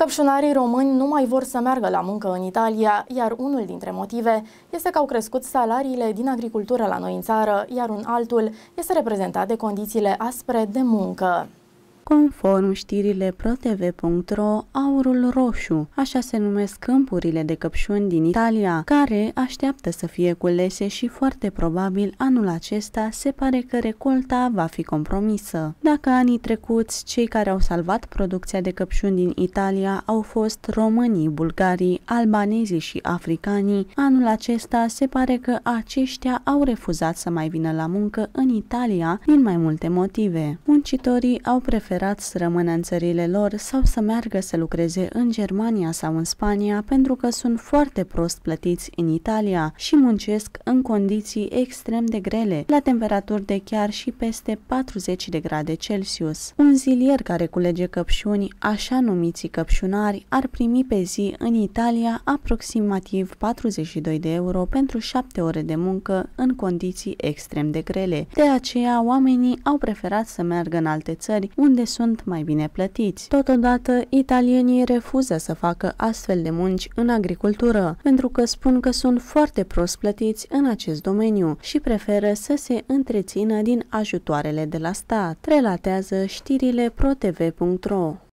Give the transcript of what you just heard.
Căpșunarii români nu mai vor să meargă la muncă în Italia, iar unul dintre motive este că au crescut salariile din agricultură la noi în țară, iar un altul este reprezentat de condițiile aspre de muncă. Conform știrile protv.ro, aurul roșu, așa se numesc câmpurile de căpșuni din Italia, care așteaptă să fie culese și foarte probabil anul acesta se pare că recolta va fi compromisă. Dacă anii trecuți cei care au salvat producția de căpșuni din Italia au fost românii, bulgarii, albanezii și africanii, anul acesta se pare că aceștia au refuzat să mai vină la muncă în Italia din mai multe motive. Muncitorii au preferat preferat să rămână în țările lor sau să meargă să lucreze în Germania sau în Spania pentru că sunt foarte prost plătiți în Italia și muncesc în condiții extrem de grele, la temperaturi de chiar și peste 40 de grade Celsius. Un zilier care culege căpșuni, așa numiți căpșunari, ar primi pe zi în Italia aproximativ 42 de euro pentru 7 ore de muncă în condiții extrem de grele. De aceea, oamenii au preferat să meargă în alte țări unde unde sunt mai bine plătiți. Totodată, italienii refuză să facă astfel de munci în agricultură, pentru că spun că sunt foarte prost plătiți în acest domeniu și preferă să se întrețină din ajutoarele de la stat, relatează știrile protv.ro.